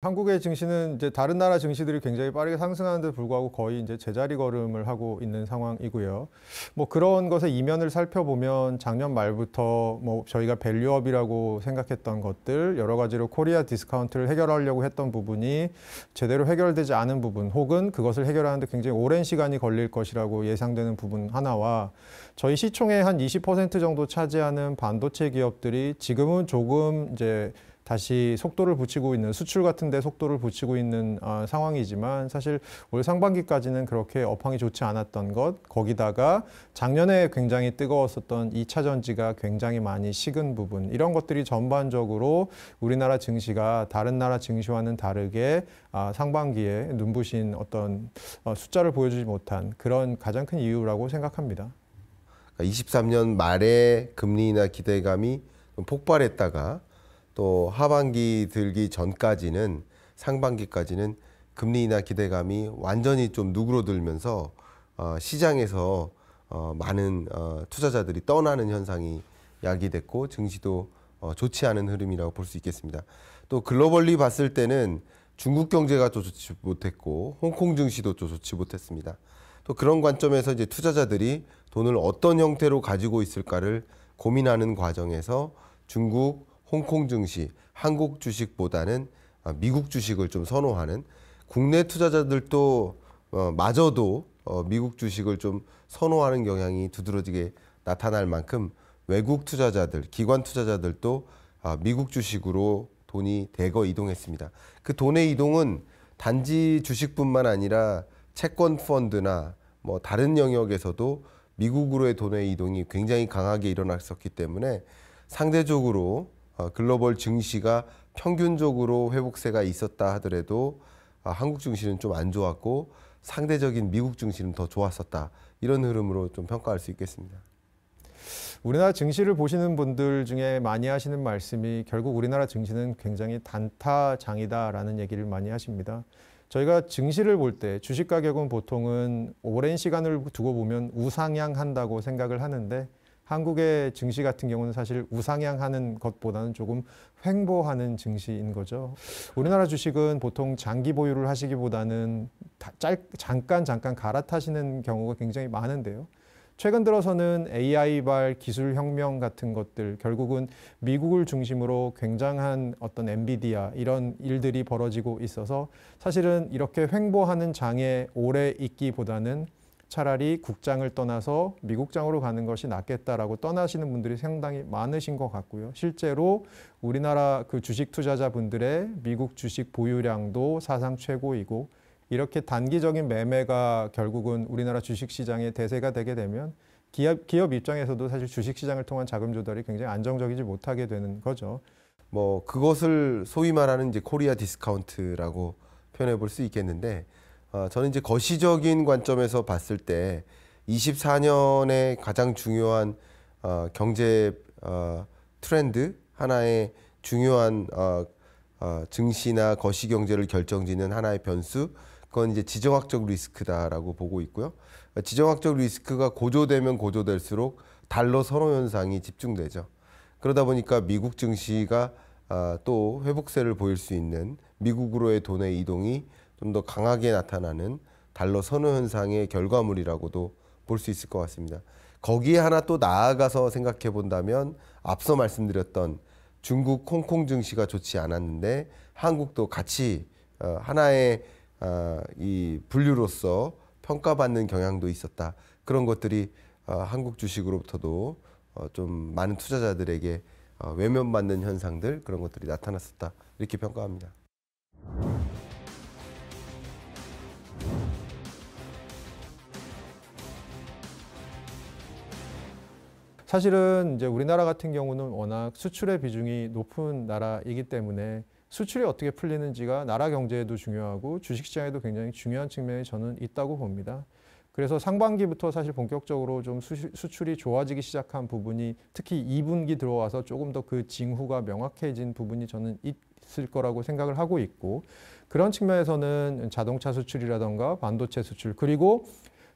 한국의 증시는 이제 다른 나라 증시들이 굉장히 빠르게 상승하는데 불구하고 거의 이제 제자리 걸음을 하고 있는 상황이고요. 뭐 그런 것의 이면을 살펴보면 작년 말부터 뭐 저희가 밸류업이라고 생각했던 것들 여러 가지로 코리아 디스카운트를 해결하려고 했던 부분이 제대로 해결되지 않은 부분 혹은 그것을 해결하는데 굉장히 오랜 시간이 걸릴 것이라고 예상되는 부분 하나와 저희 시총의 한 20% 정도 차지하는 반도체 기업들이 지금은 조금 이제 다시 속도를 붙이고 있는 수출 같은 데 속도를 붙이고 있는 어, 상황이지만 사실 올 상반기까지는 그렇게 업황이 좋지 않았던 것 거기다가 작년에 굉장히 뜨거웠었던 2차 전지가 굉장히 많이 식은 부분 이런 것들이 전반적으로 우리나라 증시가 다른 나라 증시와는 다르게 아, 상반기에 눈부신 어떤 어, 숫자를 보여주지 못한 그런 가장 큰 이유라고 생각합니다. 23년 그러니까 말에 금리 나 기대감이 폭발했다가 또 하반기 들기 전까지는 상반기까지는 금리 인하 기대감이 완전히 좀 누그러들면서 어, 시장에서 어, 많은 어, 투자자들이 떠나는 현상이 야기됐고 증시도 좋지 않은 흐름이라고 볼 수 있겠습니다. 또 글로벌리 봤을 때는 중국 경제가 또 좋지 못했고 홍콩 증시도 또 좋지 못했습니다. 또 그런 관점에서 이제 투자자들이 돈을 어떤 형태로 가지고 있을까를 고민하는 과정에서 중국, 홍콩 증시, 한국 주식보다는 어, 미국 주식을 좀 선호하는 국내 투자자들도 어, 마저도 어, 미국 주식을 좀 선호하는 경향이 두드러지게 나타날 만큼 외국 투자자들, 기관 투자자들도 어, 미국 주식으로 돈이 대거 이동했습니다. 그 돈의 이동은 단지 주식뿐만 아니라 채권 펀드나 뭐 다른 영역에서도 미국으로의 돈의 이동이 굉장히 강하게 일어났었기 때문에 상대적으로 어, 글로벌 증시가 평균적으로 회복세가 있었다 하더라도 아, 한국 증시는 좀 안 좋았고 상대적인 미국 증시는 더 좋았었다. 이런 흐름으로 좀 평가할 수 있겠습니다. 우리나라 증시를 보시는 분들 중에 많이 하시는 말씀이 결국 우리나라 증시는 굉장히 단타장이다라는 얘기를 많이 하십니다. 저희가 증시를 볼 때 주식 가격은 보통은 오랜 시간을 두고 보면 우상향한다고 생각을 하는데 한국의 증시 같은 경우는 사실 우상향하는 것보다는 조금 횡보하는 증시인 거죠. 우리나라 주식은 보통 장기 보유를 하시기보다는 짧, 잠깐 잠깐 갈아타시는 경우가 굉장히 많은데요. 최근 들어서는 AI발 기술 혁명 같은 것들 결국은 미국을 중심으로 굉장한 어떤 엔비디아 이런 일들이 벌어지고 있어서 사실은 이렇게 횡보하는 장에 오래 있기보다는 차라리 국장을 떠나서 미국장으로 가는 것이 낫겠다라고 떠나시는 분들이 상당히 많으신 것 같고요. 실제로 우리나라 그 주식 투자자분들의 미국 주식 보유량도 사상 최고이고 이렇게 단기적인 매매가 결국은 우리나라 주식 시장의 대세가 되게 되면 기업, 기업 입장에서도 사실 주식 시장을 통한 자금 조달이 굉장히 안정적이지 못하게 되는 거죠. 뭐 그것을 소위 말하는 이제 코리아 디스카운트라고 표현해 볼 수 있겠는데 어, 저는 이제 거시적인 관점에서 봤을 때2 4년의 가장 중요한 어, 경제 어, 트렌드 하나의 중요한 어, 어, 증시나 거시 경제를 결정짓는 하나의 변수 그건 이제 지정학적 리스크다라고 보고 있고요. 지정학적 리스크가 고조되면 고조될수록 달러 선호 현상이 집중되죠. 그러다 보니까 미국 증시가 어, 또 회복세를 보일 수 있는 미국으로의 돈의 이동이 좀더 강하게 나타나는 달러 선호 현상의 결과물이라고도 볼 수 있을 것 같습니다. 거기에 하나 또 나아가서 생각해 본다면 앞서 말씀드렸던 중국 홍콩 증시가 좋지 않았는데 한국도 같이 어, 하나의 어, 이 분류로서 평가받는 경향도 있었다. 그런 것들이 어, 한국 주식으로부터도 좀 많은 투자자들에게 외면받는 현상들 그런 것들이 나타났었다. 이렇게 평가합니다. 사실은 이제 우리나라 같은 경우는 워낙 수출의 비중이 높은 나라이기 때문에 수출이 어떻게 풀리는지가 나라 경제에도 중요하고 주식시장에도 굉장히 중요한 측면이 저는 있다고 봅니다. 그래서 상반기부터 사실 본격적으로 좀 수출이 좋아지기 시작한 부분이 특히 2분기 들어와서 조금 더 그 징후가 명확해진 부분이 저는 있을 거라고 생각을 하고 있고 그런 측면에서는 자동차 수출이라던가 반도체 수출 그리고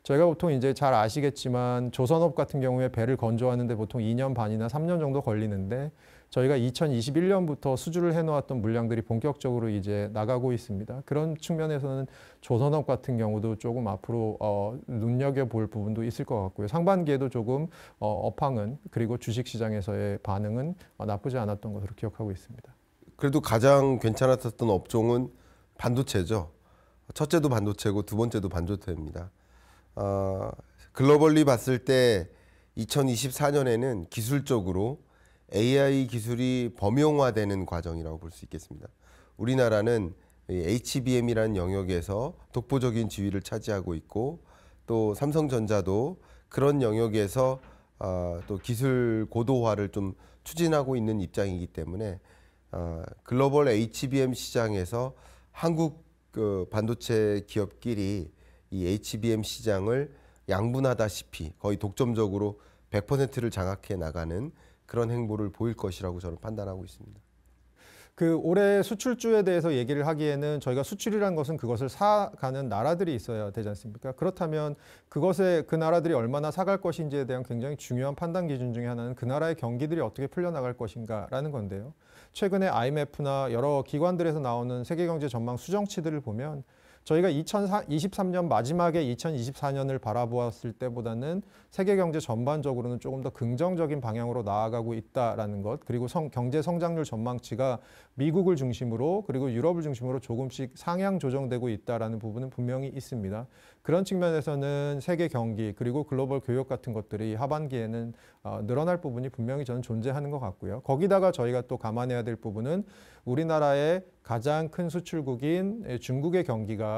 저희가 보통 이제 잘 아시겠지만 조선업 같은 경우에 배를 건조하는데 보통 2년 반이나 3년 정도 걸리는데 저희가 2021년부터 수주를 해놓았던 물량들이 본격적으로 이제 나가고 있습니다. 그런 측면에서는 조선업 같은 경우도 조금 앞으로 어, 눈여겨볼 부분도 있을 것 같고요. 상반기에도 조금 어, 업황은 그리고 주식시장에서의 반응은 어, 나쁘지 않았던 것으로 기억하고 있습니다. 그래도 가장 괜찮았던 업종은 반도체죠. 첫째도 반도체고 두 번째도 반도체입니다. 어, 글로벌리 봤을 때 2024년에는 기술적으로 AI 기술이 범용화되는 과정이라고 볼 수 있겠습니다. 우리나라는 HBM이라는 영역에서 독보적인 지위를 차지하고 있고 또 삼성전자도 그런 영역에서 어, 또 기술 고도화를 좀 추진하고 있는 입장이기 때문에 어, 글로벌 HBM 시장에서 한국 그 반도체 기업끼리 이 HBM 시장을 양분하다시피 거의 독점적으로 100%를 장악해 나가는 그런 행보를 보일 것이라고 저는 판단하고 있습니다. 그 올해 수출주에 대해서 얘기를 하기에는 저희가 수출이란 것은 그것을 사가는 나라들이 있어야 되지 않습니까? 그렇다면 그것에 그 나라들이 얼마나 사갈 것인지에 대한 굉장히 중요한 판단 기준 중에 하나는 그 나라의 경기들이 어떻게 풀려나갈 것인가라는 건데요. 최근에 IMF나 여러 기관들에서 나오는 세계경제 전망 수정치들을 보면 저희가 2023년 마지막에 2024년을 바라보았을 때보다는 세계 경제 전반적으로는 조금 더 긍정적인 방향으로 나아가고 있다라는 것 그리고 성, 경제 성장률 전망치가 미국을 중심으로 그리고 유럽을 중심으로 조금씩 상향 조정되고 있다라는 부분은 분명히 있습니다. 그런 측면에서는 세계 경기 그리고 글로벌 교역 같은 것들이 하반기에는 어, 늘어날 부분이 분명히 저는 존재하는 것 같고요. 거기다가 저희가 또 감안해야 될 부분은 우리나라의 가장 큰 수출국인 예, 중국의 경기가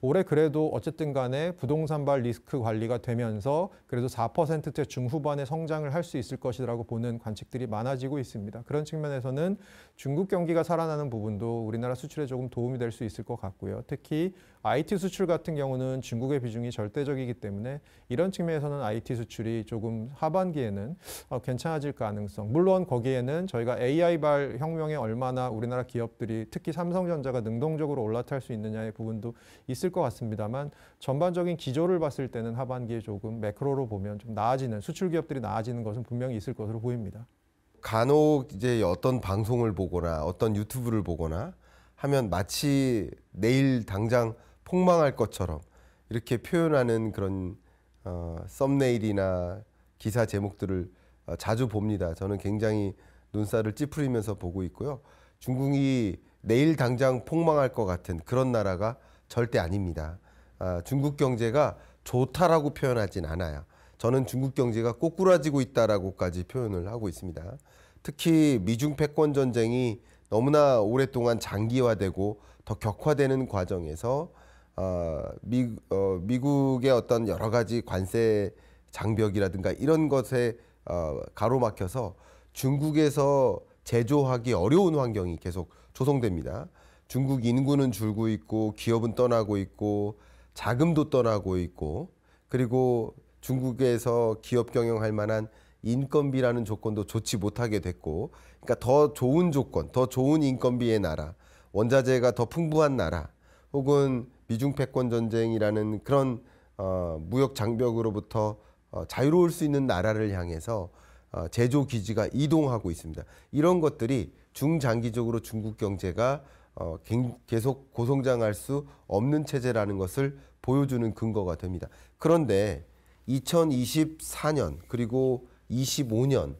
올해 그래도 어쨌든 간에 부동산발 리스크 관리가 되면서 그래도 4%대 중후반의 성장을 할 수 있을 것이라고 보는 관측들이 많아지고 있습니다. 그런 측면에서는 중국 경기가 살아나는 부분도 우리나라 수출에 조금 도움이 될 수 있을 것 같고요. 특히 IT 수출 같은 경우는 중국의 비중이 절대적이기 때문에 이런 측면에서는 IT 수출이 조금 하반기에는 어, 괜찮아질 가능성. 물론 거기에는 저희가 AI발 혁명에 얼마나 우리나라 기업들이 특히 삼성전자가 능동적으로 올라탈 수 있느냐의 부분도 있을 것 같습니다만 전반적인 기조를 봤을 때는 하반기에 조금 매크로로 보면 좀 나아지는 수출 기업들이 나아지는 것은 분명히 있을 것으로 보입니다. 간혹 이제 어떤 방송을 보거나 어떤 유튜브를 보거나 하면 마치 내일 당장 폭망할 것처럼 이렇게 표현하는 그런 어, 썸네일이나 기사 제목들을 어, 자주 봅니다. 저는 굉장히 눈살을 찌푸리면서 보고 있고요. 중국이 내일 당장 폭망할 것 같은 그런 나라가 절대 아닙니다. 아, 중국 경제가 좋다라고 표현하진 않아요. 저는 중국 경제가 꼬꾸라지고 있다라고까지 표현을 하고 있습니다. 특히 미중 패권 전쟁이 너무나 오랫동안 장기화되고 더 격화되는 과정에서 어, 미, 어, 미국의 어떤 여러 가지 관세 장벽이라든가 이런 것에 어, 가로막혀서 중국에서 제조하기 어려운 환경이 계속 조성됩니다. 중국 인구는 줄고 있고 기업은 떠나고 있고 자금도 떠나고 있고 그리고 중국에서 기업 경영할 만한 인건비라는 조건도 좋지 못하게 됐고 그러니까 더 좋은 조건, 더 좋은 인건비의 나라, 원자재가 더 풍부한 나라 혹은 미중 패권 전쟁이라는 그런 어, 무역 장벽으로부터 어, 자유로울 수 있는 나라를 향해서 어, 제조 기지가 이동하고 있습니다. 이런 것들이 중장기적으로 중국 경제가 어, 계속 고성장할 수 없는 체제라는 것을 보여주는 근거가 됩니다. 그런데 2024년 그리고 25년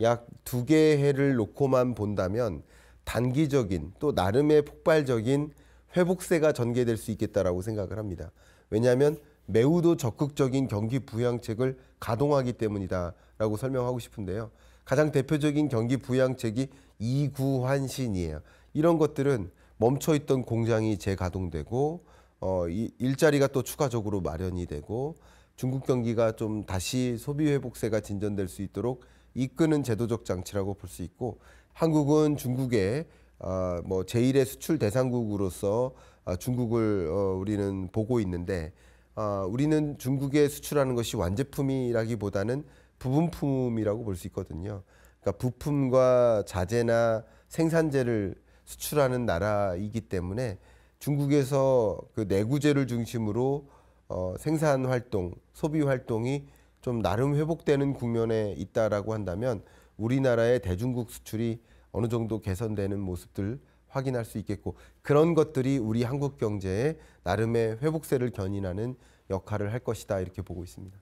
약 두 개의 해를 놓고만 본다면 단기적인 또 나름의 폭발적인 회복세가 전개될 수 있겠다라고 생각을 합니다. 왜냐하면 매우도 적극적인 경기 부양책을 가동하기 때문이다라고 설명하고 싶은데요. 가장 대표적인 경기 부양책이 이구환신이에요. 이런 것들은 멈춰 있던 공장이 재가동되고 어, 이, 일자리가 또 추가적으로 마련이 되고 중국 경기가 좀 다시 소비 회복세가 진전될 수 있도록 이끄는 제도적 장치라고 볼 수 있고 한국은 중국의 어, 뭐 제1의 수출 대상국으로서 어, 중국을 어, 우리는 보고 있는데 어, 우리는 중국에 수출하는 것이 완제품이라기보다는 부분품이라고 볼 수 있거든요. 그러니까 부품과 자재나 생산재를 수출하는 나라이기 때문에 중국에서 그 내구재를 중심으로 어, 생산 활동, 소비 활동이 좀 나름 회복되는 국면에 있다라고 한다면 우리나라의 대중국 수출이 어느 정도 개선되는 모습들 확인할 수 있겠고 그런 것들이 우리 한국 경제에 나름의 회복세를 견인하는 역할을 할 것이다 이렇게 보고 있습니다.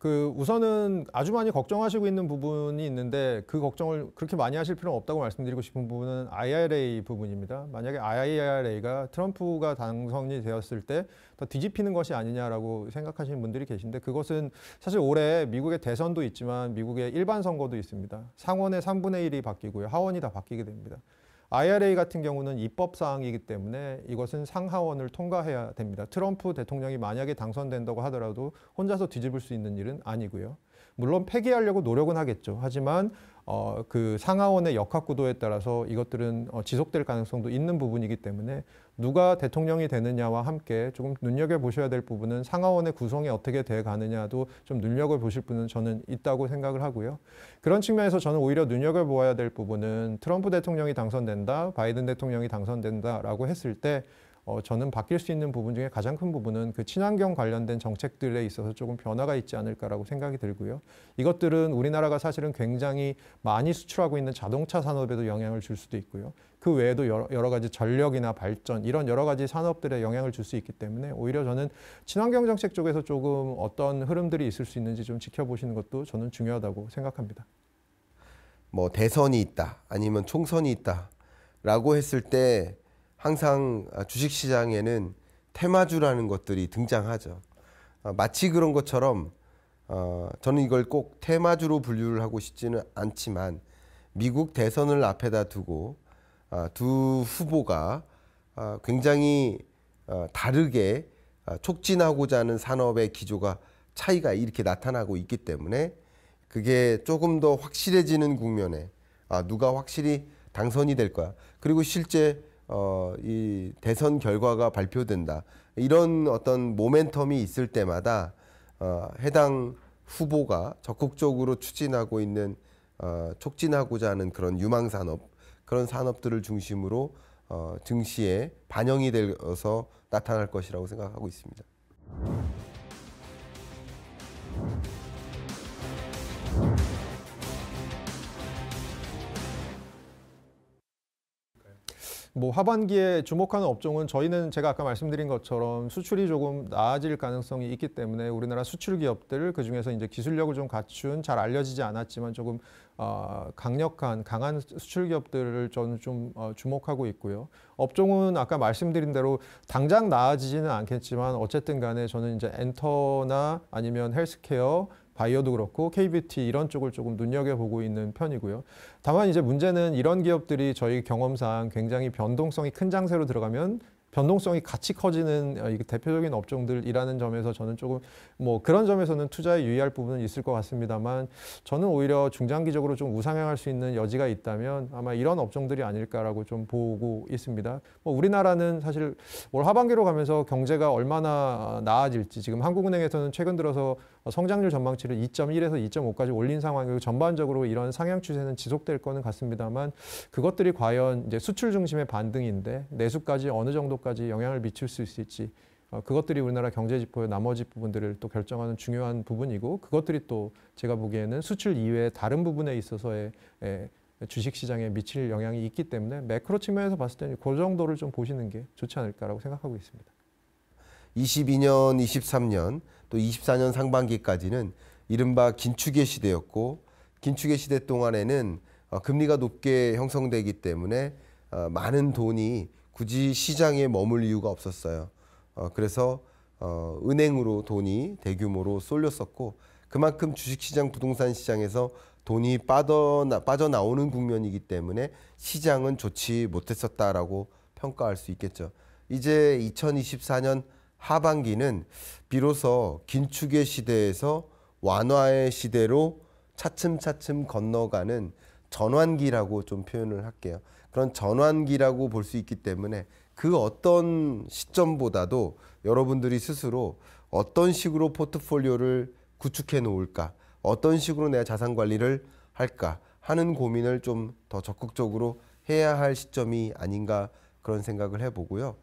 그 우선은 아주 많이 걱정하시고 있는 부분이 있는데 그 걱정을 그렇게 많이 하실 필요는 없다고 말씀드리고 싶은 부분은 IRA 부분입니다. 만약에 IRA가 트럼프가 당선이 되었을 때 더 뒤집히는 것이 아니냐라고 생각하시는 분들이 계신데 그것은 사실 올해 미국의 대선도 있지만 미국의 일반 선거도 있습니다. 상원의 3분의 1이 바뀌고요. 하원이 다 바뀌게 됩니다. IRA 같은 경우는 입법 사항이기 때문에 이것은 상하원을 통과해야 됩니다. 트럼프 대통령이 만약에 당선된다고 하더라도 혼자서 뒤집을 수 있는 일은 아니고요. 물론 폐기하려고 노력은 하겠죠. 하지만 어, 그 상하원의 역학 구도에 따라서 이것들은 어, 지속될 가능성도 있는 부분이기 때문에 누가 대통령이 되느냐와 함께 조금 눈여겨 보셔야 될 부분은 상하원의 구성이 어떻게 돼 가느냐도 좀 눈여겨 보실 분은 저는 있다고 생각을 하고요. 그런 측면에서 저는 오히려 눈여겨 보아야 될 부분은 트럼프 대통령이 당선된다, 바이든 대통령이 당선된다라고 했을 때 어, 저는 바뀔 수 있는 부분 중에 가장 큰 부분은 그 친환경 관련된 정책들에 있어서 조금 변화가 있지 않을까라고 생각이 들고요. 이것들은 우리나라가 사실은 굉장히 많이 수출하고 있는 자동차 산업에도 영향을 줄 수도 있고요. 그 외에도 여러, 여러 가지 전력이나 발전 이런 여러 가지 산업들에 영향을 줄 수 있기 때문에 오히려 저는 친환경 정책 쪽에서 조금 어떤 흐름들이 있을 수 있는지 좀 지켜보시는 것도 저는 중요하다고 생각합니다. 뭐 대선이 있다 아니면 총선이 있다라고 했을 때 항상 아, 주식 시장에는 테마주라는 것들이 등장하죠. 아, 마치 그런 것처럼 어, 저는 이걸 꼭 테마주로 분류를 하고 싶지는 않지만 미국 대선을 앞에다 두고 아, 두 후보가 굉장히 어, 다르게 촉진하고자 하는 산업의 기조가 차이가 이렇게 나타나고 있기 때문에 그게 조금 더 확실해지는 국면에 누가 확실히 당선이 될거 그리고 실제 어, 이 대선 결과가 발표된다. 이런 어떤 모멘텀이 있을 때마다 어, 해당 후보가 적극적으로 추진하고 있는 어, 촉진하고자 하는 그런 유망 산업 그런 산업들을 중심으로 어, 증시에 반영이 되어서 나타날 것이라고 생각하고 있습니다. 뭐 하반기에 주목하는 업종은 저희는 제가 아까 말씀드린 것처럼 수출이 조금 나아질 가능성이 있기 때문에 우리나라 수출 기업들 그 중에서 이제 기술력을 좀 갖춘 잘 알려지지 않았지만 조금 어, 강력한 강한 수출 기업들을 저는 좀 어, 주목하고 있고요. 업종은 아까 말씀드린 대로 당장 나아지지는 않겠지만 어쨌든 간에 저는 이제 엔터나 아니면 헬스케어 바이어도 그렇고 k b t 이런 쪽을 조금 눈여겨보고 있는 편이고요. 다만 이제 문제는 이런 기업들이 저희 경험상 굉장히 변동성이 큰 장세로 들어가면 변동성이 같이 커지는 어, 대표적인 업종들이라는 점에서 저는 조금 뭐 그런 점에서는 투자에 유의할 부분은 있을 것 같습니다만 저는 오히려 중장기적으로 좀 우상향할 수 있는 여지가 있다면 아마 이런 업종들이 아닐까라고 좀 보고 있습니다. 뭐 우리나라는 사실 올 하반기로 가면서 경제가 얼마나 어, 나아질지 지금 한국은행에서는 최근 들어서 성장률 전망치를 2.1에서 2.5까지 올린 상황이고 전반적으로 이런 상향 추세는 지속될 거는 같습니다만 그것들이 과연 이제 수출 중심의 반등인데 내수까지 어느 정도 정도까지 영향을 미칠 수 있을지 어, 그것들이 우리나라 경제 지표의 나머지 부분들을 또 결정하는 중요한 부분이고 그것들이 또 제가 보기에는 수출 이외의 다른 부분에 있어서의 주식 시장에 미칠 영향이 있기 때문에 매크로 측면에서 봤을 때는 그 정도를 좀 보시는 게 좋지 않을까라고 생각하고 있습니다. 22년, 23년 또 24년 상반기까지는 이른바 긴축의 시대였고 긴축의 시대 동안에는 어, 금리가 높게 형성되기 때문에 어, 많은 돈이 굳이 시장에 머물 이유가 없었어요. 어, 그래서 어, 은행으로 돈이 대규모로 쏠렸었고 그만큼 주식시장, 부동산 시장에서 돈이 빠져나, 빠져나오는 국면이기 때문에 시장은 좋지 못했었다라고 평가할 수 있겠죠. 이제 2024년 하반기는 비로소 긴축의 시대에서 완화의 시대로 차츰차츰 건너가는 전환기라고 좀 표현을 할게요. 그런 전환기라고 볼 수 있기 때문에 그 어떤 시점보다도 여러분들이 스스로 어떤 식으로 포트폴리오를 구축해 놓을까, 어떤 식으로 내 자산 관리를 할까 하는 고민을 좀 더 적극적으로 해야 할 시점이 아닌가 그런 생각을 해보고요.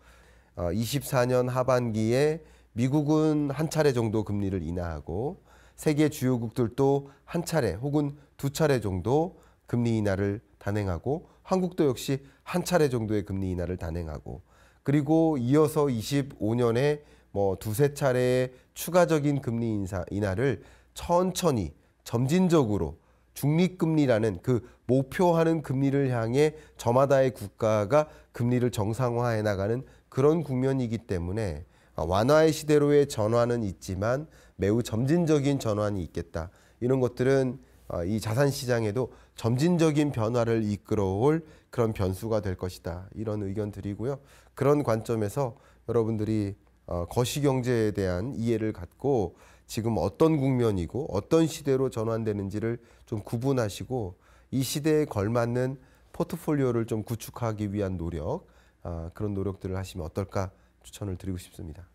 24년 어, 하반기에 미국은 한 차례 정도 금리를 인하하고 세계 주요국들도 한 차례 혹은 두 차례 정도 금리 인하를 단행하고 한국도 역시 한 차례 정도의 금리 인하를 단행하고 그리고 이어서 25년에 뭐 두세 차례의 추가적인 금리 인사 인하를 천천히 점진적으로 중립금리라는 그 목표하는 금리를 향해 저마다의 국가가 금리를 정상화해 나가는 그런 국면이기 때문에 완화의 시대로의 전환은 있지만 매우 점진적인 전환이 있겠다. 이런 것들은 어, 이 자산 시장에도 점진적인 변화를 이끌어올 그런 변수가 될 것이다. 이런 의견 드리고요. 그런 관점에서 여러분들이 어, 거시 경제에 대한 이해를 갖고 지금 어떤 국면이고 어떤 시대로 전환되는지를 좀 구분하시고 이 시대에 걸맞는 포트폴리오를 좀 구축하기 위한 노력 아, 그런 노력들을 하시면 어떨까 추천을 드리고 싶습니다.